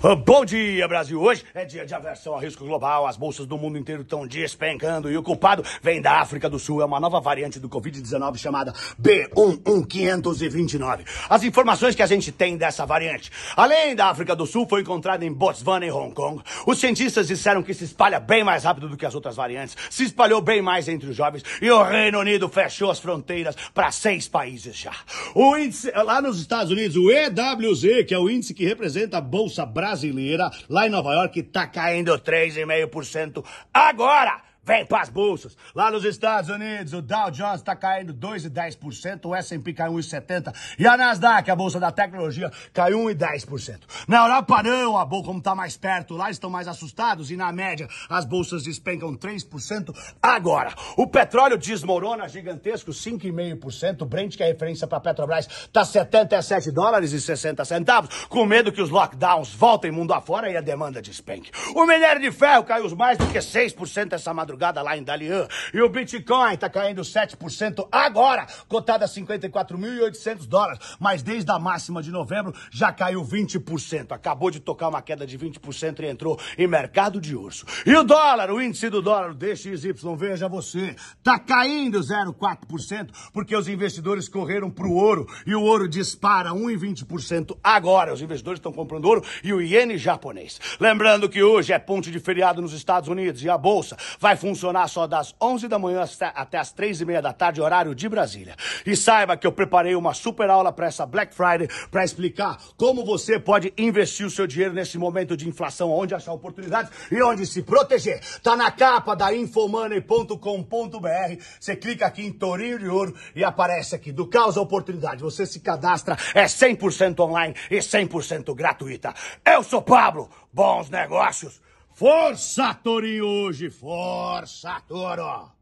Ah, bom dia, Brasil! Hoje é dia de aversão a risco global. As bolsas do mundo inteiro estão despencando e o culpado vem da África do Sul. É uma nova variante do Covid-19 chamada B11529. As informações que a gente tem dessa variante, além da África do Sul, foi encontrada em Botswana e Hong Kong. Os cientistas disseram que se espalha bem mais rápido do que as outras variantes, se espalhou bem mais entre os jovens e o Reino Unido fechou as fronteiras para seis países já. O índice, lá nos Estados Unidos, o EWZ, que é o índice que representa a Bolsa Brasileira, brasileira lá em Nova York está caindo 3,5% agora! Vem para as bolsas. Lá nos Estados Unidos, o Dow Jones está caindo 2,10%, o S&P caiu 1,70% e a Nasdaq, a bolsa da tecnologia, caiu 1,10%. Na Europa não, a bolsa como está mais perto, lá estão mais assustados e na média as bolsas despencam 3% agora. O petróleo desmorona gigantesco 5,5%, Brent, que é referência para Petrobras, está 77 dólares e 60 centavos, com medo que os lockdowns voltem mundo afora e a demanda despenque. O minério de ferro caiu mais do que 6% essa madrugada madrugada lá em Dalian. E o Bitcoin tá caindo 7% agora, cotado a 54.800 dólares. Mas desde a máxima de novembro já caiu 20%. Acabou de tocar uma queda de 20% e entrou em mercado de urso. E o dólar, o índice do dólar, o DXY, veja você, tá caindo 0,4% porque os investidores correram pro ouro e o ouro dispara 1,20% agora. Os investidores estão comprando ouro e o iene japonês. Lembrando que hoje é ponte de feriado nos Estados Unidos e a bolsa vai funcionar funcionar só das 11 da manhã até as 3 e meia da tarde, horário de Brasília. E saiba que eu preparei uma super aula para essa Black Friday para explicar como você pode investir o seu dinheiro nesse momento de inflação, onde achar oportunidades e onde se proteger. Tá na capa da infomoney.com.br. Você clica aqui em Torinho de Ouro e aparece aqui do Caos à Oportunidade. Você se cadastra, é 100% online e 100% gratuita. Eu sou Pablo, bons negócios Força, Torinho, hoje! Força, Toro!